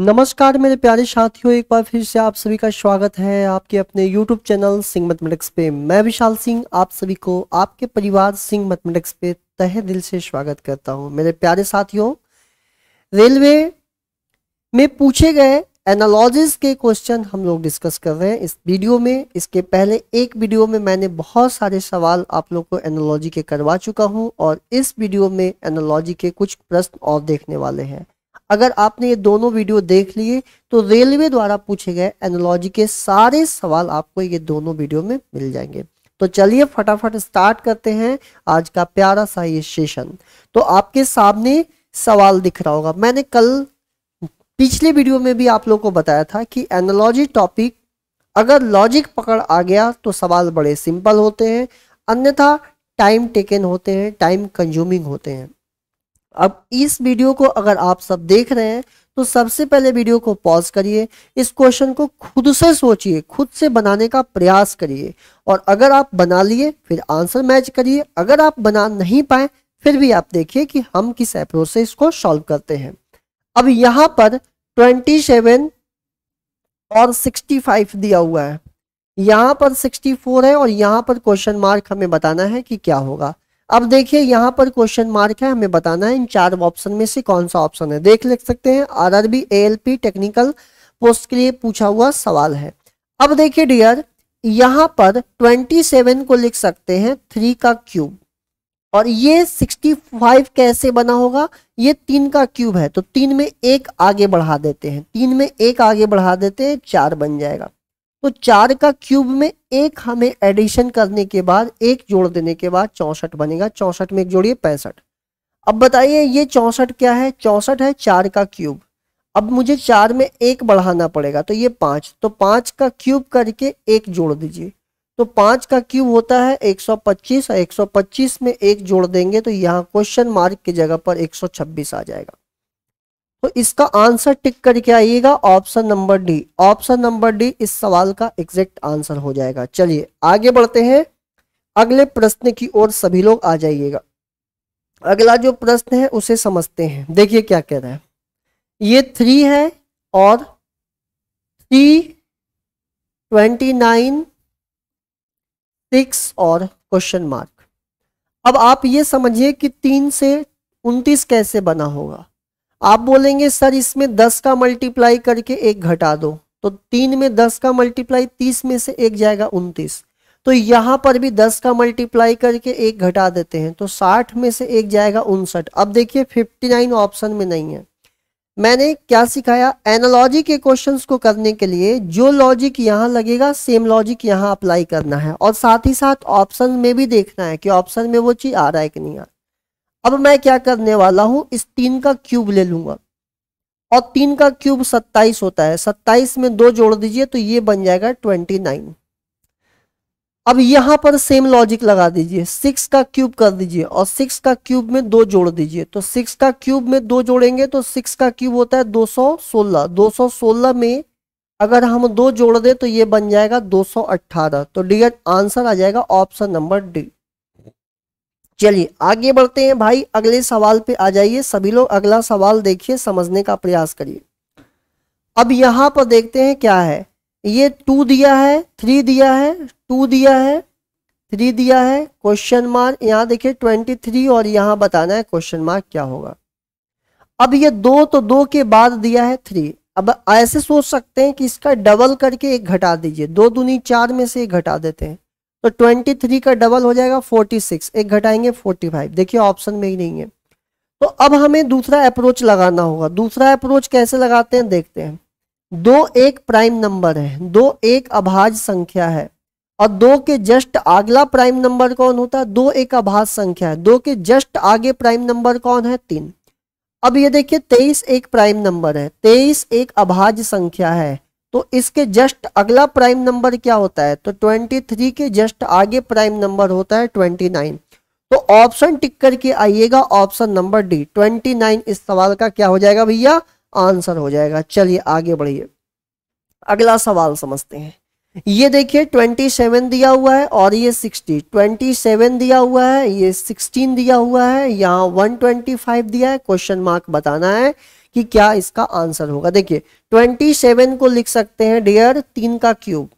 नमस्कार मेरे प्यारे साथियों एक बार फिर से आप सभी का स्वागत है आपके अपने YouTube चैनल सिंह मैथमेटिक्स पे मैं विशाल सिंह आप सभी को आपके परिवार सिंह मैथमेटिक्स पे तहे दिल से स्वागत करता हूं मेरे प्यारे साथियों रेलवे में पूछे गए एनालॉजिस के क्वेश्चन हम लोग डिस्कस कर रहे हैं इस वीडियो में इसके पहले एक वीडियो में मैंने बहुत सारे सवाल आप लोग को एनोलॉजी के करवा चुका हूँ और इस वीडियो में एनोलॉजी के कुछ प्रश्न और देखने वाले हैं अगर आपने ये दोनों वीडियो देख लिए तो रेलवे द्वारा पूछे गए एनोलॉजी के सारे सवाल आपको ये दोनों वीडियो में मिल जाएंगे तो चलिए फटाफट स्टार्ट करते हैं आज का प्यारा सा ये सेशन तो आपके सामने सवाल दिख रहा होगा मैंने कल पिछले वीडियो में भी आप लोगों को बताया था कि एनोलॉजी टॉपिक अगर लॉजिक पकड़ आ गया तो सवाल बड़े सिंपल होते हैं अन्यथा टाइम टेकन होते हैं टाइम कंज्यूमिंग होते हैं अब इस वीडियो को अगर आप सब देख रहे हैं तो सबसे पहले वीडियो को पॉज करिए इस क्वेश्चन को खुद से सोचिए खुद से बनाने का प्रयास करिए और अगर आप बना लिए फिर आंसर मैच करिए अगर आप बना नहीं पाए फिर भी आप देखिए कि हम किस अप्रोच से इसको सॉल्व करते हैं अब यहां पर 27 और 65 दिया हुआ है यहां पर 64 है और यहां पर क्वेश्चन मार्क हमें बताना है कि क्या होगा अब देखिए यहाँ पर क्वेश्चन मार्क है हमें बताना है इन चार ऑप्शन में से कौन सा ऑप्शन है देख लिख सकते हैं आरआरबी एएलपी टेक्निकल पोस्ट के लिए पूछा हुआ सवाल है अब देखिए डियर यहाँ पर 27 को लिख सकते हैं थ्री का क्यूब और ये 65 कैसे बना होगा ये तीन का क्यूब है तो तीन में एक आगे बढ़ा देते हैं तीन में एक आगे बढ़ा देते हैं चार बन जाएगा तो चार का क्यूब में एक हमें एडिशन करने के बाद एक जोड़ देने के बाद चौसठ बनेगा चौसठ में एक जोड़िए पैंसठ अब बताइए ये चौसठ क्या है चौसठ है चार का क्यूब अब मुझे चार में एक बढ़ाना पड़ेगा तो ये पांच तो पांच का क्यूब करके एक जोड़ दीजिए तो पांच का क्यूब होता है 125 और 125 में एक जोड़ देंगे तो यहाँ क्वेश्चन मार्क की जगह पर 126 आ जाएगा तो इसका आंसर टिक करके आइएगा option number D option number D इस सवाल का एग्जैक्ट आंसर हो जाएगा चलिए आगे बढ़ते हैं अगले प्रश्न की ओर सभी लोग आ जाइएगा अगला जो प्रश्न है उसे समझते हैं देखिए क्या कह रहा है ये थ्री है और थ्री ट्वेंटी नाइन सिक्स और क्वेश्चन मार्क अब आप ये समझिए कि तीन से उनतीस कैसे बना होगा आप बोलेंगे सर इसमें दस का मल्टीप्लाई करके एक घटा दो तो तीन में दस का मल्टीप्लाई तीस में से एक जाएगा उनतीस तो यहां पर भी दस का मल्टीप्लाई करके एक घटा देते हैं तो साठ में से एक जाएगा उनसठ अब देखिए फिफ्टी नाइन ऑप्शन में नहीं है मैंने क्या सिखाया एनालॉजी के क्वेश्चन को करने के लिए जो लॉजिक यहाँ लगेगा सेम लॉजिक यहाँ अप्लाई करना है और साथ ही साथ ऑप्शन में भी देखना है कि ऑप्शन में वो चीज़ आ रहा है कि नहीं आ रहा अब मैं क्या करने वाला हूं इस तीन का क्यूब ले लूंगा और तीन का क्यूब सत्ताईस होता है सत्ताईस में दो जोड़ दीजिए तो ये बन जाएगा ट्वेंटी नाइन अब यहां पर सेम लॉजिक लगा दीजिए सिक्स का क्यूब कर दीजिए और सिक्स का क्यूब में दो जोड़ दीजिए तो सिक्स का क्यूब में दो जोड़ेंगे तो सिक्स का क्यूब होता है दो सौ सोलह दो सौ सोलह में अगर हम दो जोड़ दें तो ये बन जाएगा दो सौ अट्ठारह तो डियर आंसर आ जाएगा ऑप्शन नंबर डी चलिए आगे बढ़ते हैं भाई अगले सवाल पे आ जाइए सभी लोग अगला सवाल देखिए समझने का प्रयास करिए अब यहां पर देखते हैं क्या है ये टू दिया है थ्री दिया है टू दिया है थ्री दिया है क्वेश्चन मार्क यहाँ देखिए ट्वेंटी थ्री और यहाँ बताना है क्वेश्चन मार्क क्या होगा अब ये दो तो दो के बाद दिया है थ्री अब ऐसे सोच सकते हैं कि इसका डबल करके एक घटा दीजिए दो दूनी चार में से एक घटा देते हैं तो 23 का डबल हो जाएगा 46 एक घटाएंगे 45 देखिए ऑप्शन में ही नहीं है तो अब हमें दूसरा अप्रोच लगाना होगा दूसरा अप्रोच कैसे लगाते हैं देखते हैं दो एक प्राइम नंबर है दो एक अभाज संख्या है और दो के जस्ट अगला प्राइम नंबर कौन होता है दो एक अभाज संख्या है दो के जस्ट आगे प्राइम नंबर कौन है तीन अब ये देखिए तेईस एक प्राइम नंबर है तेईस एक अभाज्य संख्या है तो इसके जस्ट अगला प्राइम नंबर क्या होता है तो 23 के जस्ट आगे प्राइम नंबर होता है 29 तो ऑप्शन टिक करके आइएगा ऑप्शन नंबर डी 29 इस सवाल का क्या हो जाएगा भैया आंसर हो जाएगा चलिए आगे बढ़िए अगला सवाल समझते हैं ये देखिए 27 दिया हुआ है और ये 60 27 दिया हुआ है ये 16 दिया हुआ है यहाँ 125 दिया है क्वेश्चन मार्क बताना है कि क्या इसका आंसर होगा देखिए ट्वेंटी सेवन को लिख सकते हैं डियर तीन का क्यूब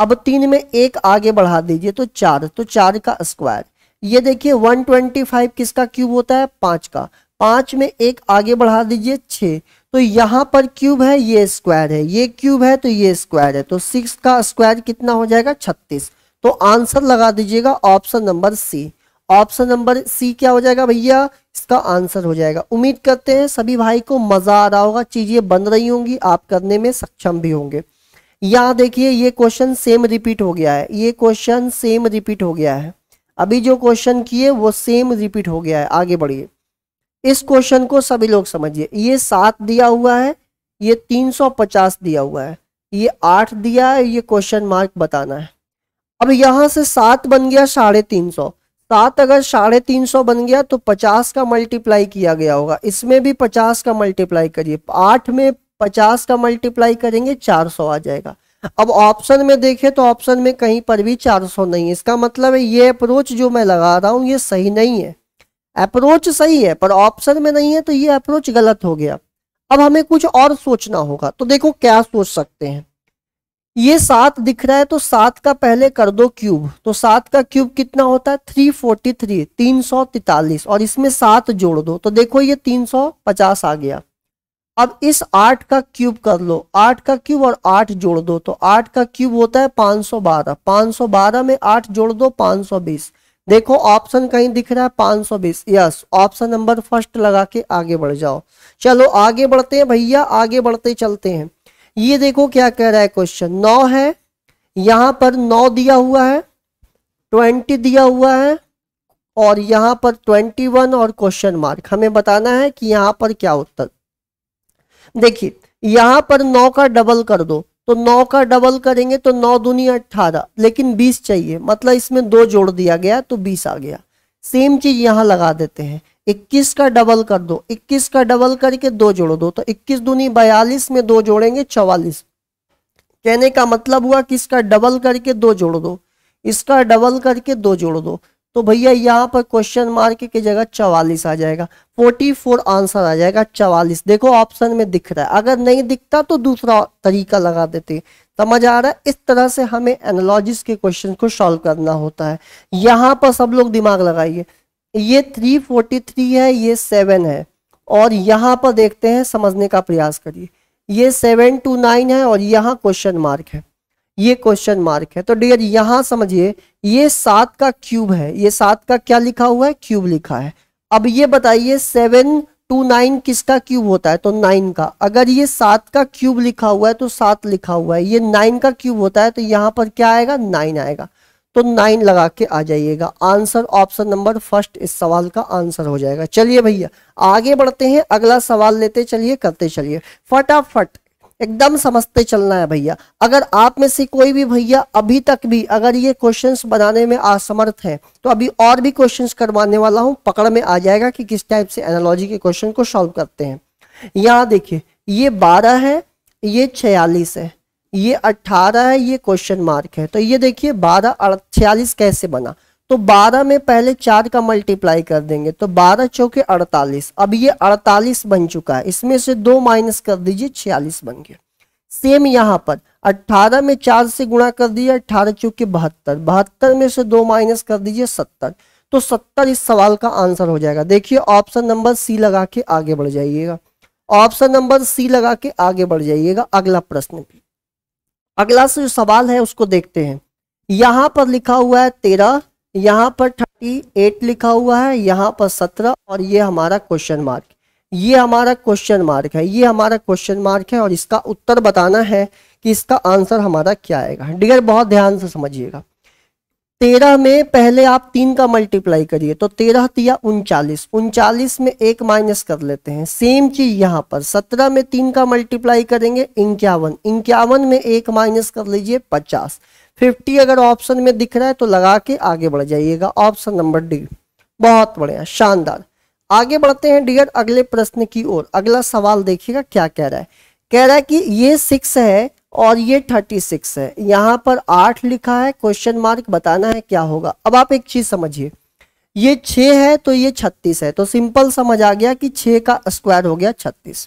अब तीन में एक आगे बढ़ा दीजिए तो चार तो चार का स्क्वायर ये देखिए वन ट्वेंटी फाइव किसका क्यूब होता है पांच का पांच में एक आगे बढ़ा दीजिए छ तो यहां पर क्यूब है ये स्क्वायर है ये क्यूब है तो ये स्क्वायर है तो सिक्स का स्क्वायर कितना हो जाएगा छत्तीस तो आंसर लगा दीजिएगा option number C option number C क्या हो जाएगा भैया इसका आंसर हो जाएगा उम्मीद करते हैं सभी भाई को मजा आ रहा होगा चीजें बन रही होंगी आप करने में सक्षम भी होंगे यहाँ देखिए ये क्वेश्चन सेम रिपीट हो गया है ये क्वेश्चन सेम रिपीट हो गया है अभी जो क्वेश्चन किए वो सेम रिपीट हो गया है आगे बढ़िए इस क्वेश्चन को सभी लोग समझिए ये सात दिया हुआ है ये तीन सौ पचास दिया हुआ है ये आठ दिया है ये क्वेश्चन मार्क बताना है अब यहां से सात बन गया साढ़े तीन सौ सात अगर साढ़े तीन सौ बन गया तो पचास का मल्टीप्लाई किया गया होगा इसमें भी पचास का मल्टीप्लाई करिए आठ में पचास का मल्टीप्लाई करेंगे चार सौ आ जाएगा अब ऑप्शन में देखें तो ऑप्शन में कहीं पर भी चार सौ नहीं है इसका मतलब है ये अप्रोच जो मैं लगा रहा हूँ ये सही नहीं है अप्रोच सही है पर ऑप्शन में नहीं है तो ये अप्रोच गलत हो गया अब हमें कुछ और सोचना होगा तो देखो क्या सोच सकते हैं ये सात दिख रहा है तो सात का पहले कर दो क्यूब तो सात का क्यूब कितना होता है थ्री फोर्टी थ्री तीन सौ तैतालीस और इसमें सात जोड़ दो तो देखो ये तीन सौ पचास आ गया अब इस आठ का क्यूब कर लो आठ का क्यूब और आठ जोड़ दो तो आठ का क्यूब होता है पांच सौ बारह पांच सौ बारह में आठ जोड़ दो पांच सौ बीस देखो ऑप्शन कहीं दिख रहा है पांच सौ बीस यस ऑप्शन नंबर फर्स्ट लगा के आगे बढ़ जाओ चलो आगे बढ़ते हैं भैया आगे बढ़ते चलते हैं ये देखो क्या कह रहा है क्वेश्चन नौ है यहां पर नौ दिया हुआ है ट्वेंटी दिया हुआ है और यहां पर ट्वेंटी वन और क्वेश्चन मार्क हमें बताना है कि यहां पर क्या उत्तर देखिए यहां पर नौ का डबल कर दो तो नौ का डबल करेंगे तो नौ दुनिया अट्ठारह लेकिन बीस चाहिए मतलब इसमें दो जोड़ दिया गया तो बीस आ गया सेम चीज यहां लगा देते हैं इक्कीस का डबल कर दो इक्कीस का डबल करके दो जोड़ो दो तो इक्कीस दूनी बयालीस में दो जोड़ेंगे चवालीस कहने का मतलब हुआ कि इसका डबल करके दो जोड़ दो इसका डबल करके दो जोड़ दो तो भैया यहाँ पर क्वेश्चन मार्क की जगह चवालीस आ जाएगा फोर्टी फोर आंसर आ जाएगा चवालीस देखो ऑप्शन में दिख रहा है अगर नहीं दिखता तो दूसरा तरीका लगा देते समझ आ रहा है इस तरह से हमें एनोलॉजिस के क्वेश्चन को सॉल्व करना होता है यहाँ पर सब लोग दिमाग लगाइए ये 343 है ये सेवन है और यहाँ पर देखते हैं समझने का प्रयास करिए ये सेवन टू नाइन है और यहाँ क्वेश्चन मार्क है ये क्वेश्चन मार्क है तो डियर यहाँ समझिए ये सात का क्यूब है ये सात का क्या लिखा हुआ है क्यूब लिखा है अब ये बताइए सेवन टू नाइन किसका क्यूब होता है तो नाइन का अगर ये सात का क्यूब लिखा हुआ है तो सात लिखा हुआ है ये नाइन का क्यूब होता है तो यहाँ पर क्या आएगा नाइन आएगा तो नाइन लगा के आ जाइएगा आंसर ऑप्शन नंबर फर्स्ट इस सवाल का आंसर हो जाएगा चलिए भैया आगे बढ़ते हैं अगला सवाल लेते चलिए करते चलिए फटाफट एकदम समझते चलना है भैया अगर आप में से कोई भी भैया अभी तक भी अगर ये क्वेश्चंस बनाने में असमर्थ है तो अभी और भी क्वेश्चंस करवाने वाला हूं पकड़ में आ जाएगा कि किस टाइप से एनालॉजी के क्वेश्चन को सॉल्व करते हैं यहां देखिए ये बारह है ये छियालीस है ये अट्ठारह है ये क्वेश्चन मार्क है तो ये देखिए बारह छियालीस कैसे बना तो बारह में पहले चार का मल्टीप्लाई कर देंगे तो बारह चौके अड़तालीस अब ये अड़तालीस बन चुका है इसमें से दो माइनस कर दीजिए छियालीस बन गया सेम यहाँ पर अट्ठारह में चार से गुणा कर दिया अट्ठारह चौके बहत्तर बहत्तर में से दो माइनस कर दीजिए सत्तर तो सत्तर इस सवाल का आंसर हो जाएगा देखिए ऑप्शन नंबर सी लगा के आगे बढ़ जाइएगा ऑप्शन नंबर सी लगा के आगे बढ़ जाइएगा अगला प्रश्न भी अगला से जो सवाल है उसको देखते हैं यहाँ पर लिखा हुआ है तेरह यहाँ पर थर्टी एट लिखा हुआ है यहाँ पर सत्रह और ये हमारा क्वेश्चन मार्क ये हमारा क्वेश्चन मार्क है ये हमारा क्वेश्चन मार्क है और इसका उत्तर बताना है कि इसका आंसर हमारा क्या आएगा डियर बहुत ध्यान से समझिएगा तेरह में पहले आप तीन का मल्टीप्लाई करिए तो तेरह तिया उनचालीस उनचालीस में एक माइनस कर लेते हैं सेम चीज यहाँ पर सत्रह में तीन का मल्टीप्लाई करेंगे इक्यावन इक्यावन में एक माइनस कर लीजिए पचास फिफ्टी अगर ऑप्शन में दिख रहा है तो लगा के आगे बढ़ जाइएगा ऑप्शन नंबर डी बहुत बढ़िया शानदार आगे बढ़ते हैं डियर अगले प्रश्न की ओर अगला सवाल देखिएगा क्या कह रहा है कह रहा है कि ये सिक्स है और ये 36 है यहां पर 8 लिखा है क्वेश्चन मार्क बताना है क्या होगा अब आप एक चीज समझिए ये 6 है तो ये 36 है तो सिंपल समझ आ गया कि 6 का स्क्वायर हो गया 36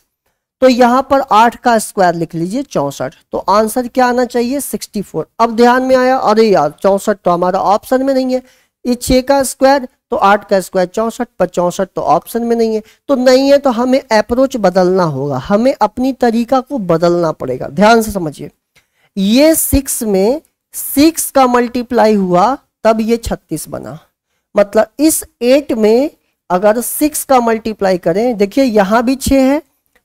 तो यहां पर 8 का स्क्वायर लिख लीजिए चौंसठ तो आंसर क्या आना चाहिए 64 अब ध्यान में आया अरे यार चौंसठ तो हमारा ऑप्शन में नहीं है ये छः का स्क्वायर तो आठ का स्क्वायर चौंसठ पर चौंसठ तो ऑप्शन में नहीं है तो नहीं है तो हमें अप्रोच बदलना होगा हमें अपनी तरीका को बदलना पड़ेगा ध्यान से समझिए ये सिक्स में सिक्स का मल्टीप्लाई हुआ तब ये छत्तीस बना मतलब इस एट में अगर सिक्स का मल्टीप्लाई करें देखिए यहां भी छ है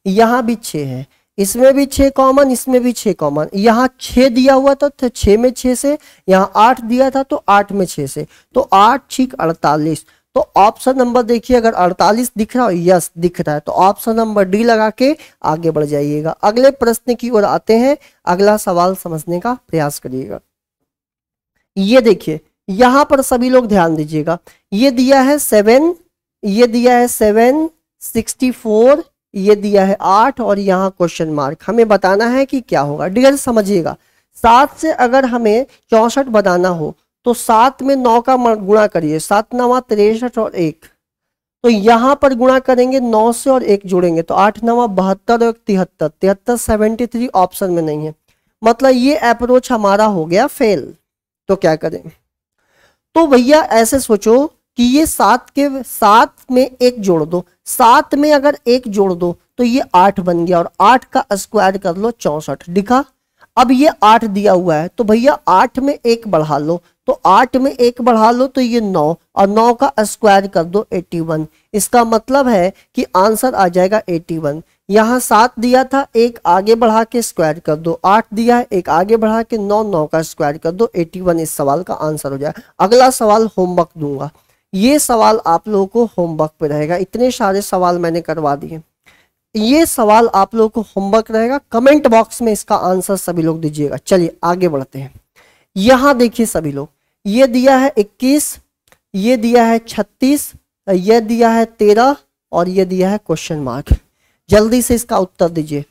यहां भी छ है इसमें भी छः कॉमन इसमें भी छः कॉमन यहाँ छः दिया हुआ था तो छः में छः से यहाँ आठ दिया था तो आठ में छः से तो आठ ठीक अड़तालीस तो ऑप्शन नंबर देखिए अगर 48 दिख रहा हो यस दिख रहा है तो ऑप्शन नंबर डी लगा के आगे बढ़ जाइएगा अगले प्रश्न की ओर आते हैं अगला सवाल समझने का प्रयास करिएगा ये देखिए यहां पर सभी लोग ध्यान दीजिएगा ये दिया है सेवन ये दिया है सेवन सिक्सटी फोर ये दिया है आठ और यहाँ क्वेश्चन मार्क हमें बताना है कि क्या होगा डियर समझिएगा सात से अगर हमें चौंसठ बताना हो तो सात में नौ का गुणा करिए सात नवा तिरसठ और एक तो यहाँ पर गुणा करेंगे नौ से और एक जोड़ेंगे तो आठ नवा बहत्तर और तिहत्तर तिहत्तर सेवेंटी थ्री ऑप्शन में नहीं है मतलब ये अप्रोच हमारा हो गया फेल तो क्या करें तो भैया ऐसे सोचो कि ये सात के सात में एक जोड़ दो सात में अगर एक जोड़ दो तो ये आठ बन गया और आठ का स्क्वायर कर लो चौसठ दिखा अब ये आठ दिया हुआ है तो भैया आठ में एक बढ़ा लो तो आठ में एक बढ़ा लो तो ये नौ और नौ का स्क्वायर कर दो एट्टी वन इसका मतलब है कि आंसर आ जाएगा एट्टी वन यहाँ सात दिया था एक आगे बढ़ा के स्क्वायर कर दो आठ दिया है एक आगे बढ़ा के नौ नौ का स्क्वायर कर दो एट्टी वन इस सवाल का आंसर हो जाए अगला सवाल होमवर्क दूंगा ये सवाल आप लोगों को होमवर्क पे रहेगा इतने सारे सवाल मैंने करवा दिए ये सवाल आप लोगों को होमवर्क रहेगा कमेंट बॉक्स में इसका आंसर सभी लोग दीजिएगा चलिए आगे बढ़ते हैं यहां देखिए सभी लोग ये दिया है 21 ये दिया है 36 ये दिया है 13 और ये दिया है क्वेश्चन मार्क जल्दी से इसका उत्तर दीजिए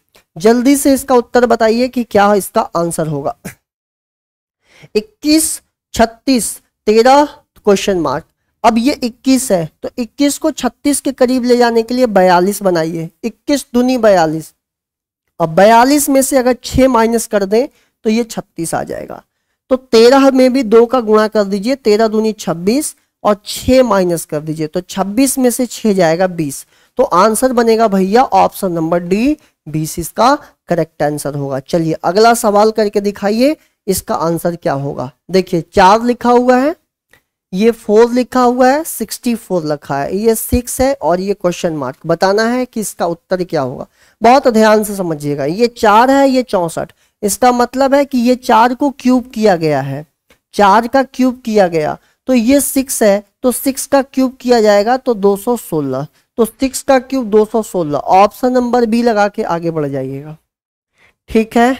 जल्दी से इसका उत्तर बताइए कि क्या इसका आंसर होगा इक्कीस छत्तीस तेरह क्वेश्चन मार्क अब ये 21 है तो 21 को 36 के करीब ले जाने के लिए 42 बनाइए 21 दूनी 42 और 42 में से अगर 6 माइनस कर दें तो ये 36 आ जाएगा तो 13 में भी दो का गुणा कर दीजिए 13 दुनी 26 और 6 माइनस कर दीजिए तो 26 में से 6 जाएगा 20 तो आंसर बनेगा भैया ऑप्शन नंबर डी बीस इसका करेक्ट आंसर होगा चलिए अगला सवाल करके दिखाइए इसका आंसर क्या होगा देखिए चार लिखा हुआ है ये फोर लिखा हुआ है सिक्सटी फोर लिखा है ये सिक्स है और ये क्वेश्चन मार्क बताना है कि इसका उत्तर क्या होगा बहुत ध्यान से समझिएगा ये चार है ये चौसठ इसका मतलब है कि ये चार को क्यूब किया गया है चार का क्यूब किया गया तो ये सिक्स है तो सिक्स का क्यूब किया जाएगा तो दो सौ सोलह तो सिक्स का क्यूब दो सौ सोलह ऑप्शन नंबर बी लगा के आगे बढ़ जाइएगा ठीक है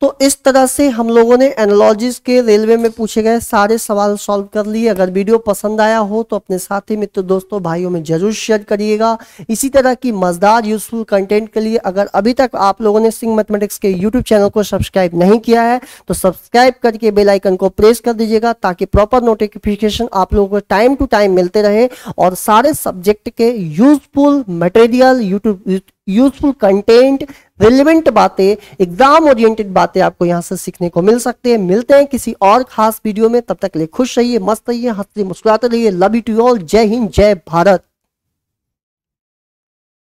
तो इस तरह से हम लोगों ने एनोलॉजीज के रेलवे में पूछे गए सारे सवाल सॉल्व कर लिए अगर वीडियो पसंद आया हो तो अपने साथी मित्र दोस्तों भाइयों में जरूर शेयर करिएगा इसी तरह की मजदार यूजफुल कंटेंट के लिए अगर अभी तक आप लोगों ने सिंह मैथमेटिक्स के यूट्यूब चैनल को सब्सक्राइब नहीं किया है तो सब्सक्राइब करके बेलाइकन को प्रेस कर दीजिएगा ताकि प्रॉपर नोटिफिकेशन आप लोगों को टाइम टू टाइम मिलते रहे और सारे सब्जेक्ट के useful material YouTube useful content relevant बातें एग्जाम ओरिएंटेड बातें आपको यहाँ से सीखने को मिल सकते हैं मिलते हैं किसी और खास वीडियो में तब तक ले खुश रहिए मस्त रहिए हंसते मुस्कुराते रहिए लव यू टू ऑल जय हिंद जय भारत